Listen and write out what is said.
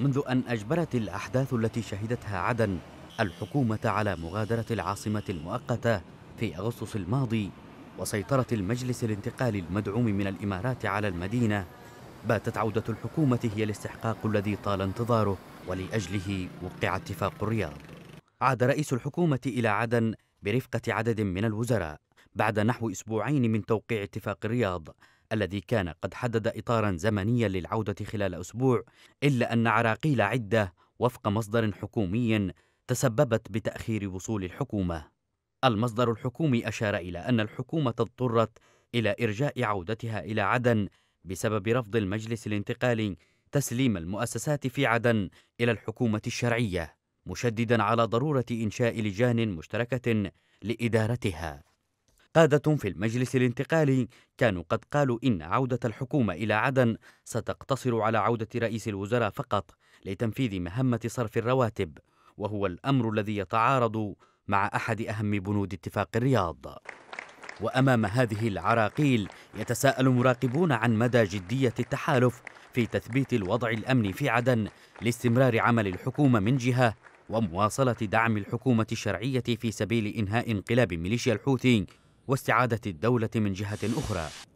منذ أن أجبرت الأحداث التي شهدتها عدن الحكومة على مغادرة العاصمة المؤقتة في أغسطس الماضي وسيطرة المجلس الانتقالي المدعوم من الإمارات على المدينة باتت عودة الحكومة هي الاستحقاق الذي طال انتظاره ولأجله وقع اتفاق الرياض عاد رئيس الحكومة إلى عدن برفقة عدد من الوزراء بعد نحو أسبوعين من توقيع اتفاق الرياض الذي كان قد حدد إطارا زمنيا للعودة خلال أسبوع إلا أن عراقيل عدة وفق مصدر حكومي تسببت بتأخير وصول الحكومة المصدر الحكومي أشار إلى أن الحكومة اضطرت إلى إرجاء عودتها إلى عدن بسبب رفض المجلس الانتقالي تسليم المؤسسات في عدن إلى الحكومة الشرعية مشددا على ضرورة إنشاء لجان مشتركة لإدارتها قادة في المجلس الانتقالي كانوا قد قالوا إن عودة الحكومة إلى عدن ستقتصر على عودة رئيس الوزراء فقط لتنفيذ مهمة صرف الرواتب وهو الأمر الذي يتعارض مع أحد أهم بنود اتفاق الرياض وأمام هذه العراقيل يتساءل مراقبون عن مدى جدية التحالف في تثبيت الوضع الأمني في عدن لاستمرار عمل الحكومة من جهة ومواصلة دعم الحكومة الشرعية في سبيل إنهاء انقلاب ميليشيا الحوثي واستعادة الدولة من جهة أخرى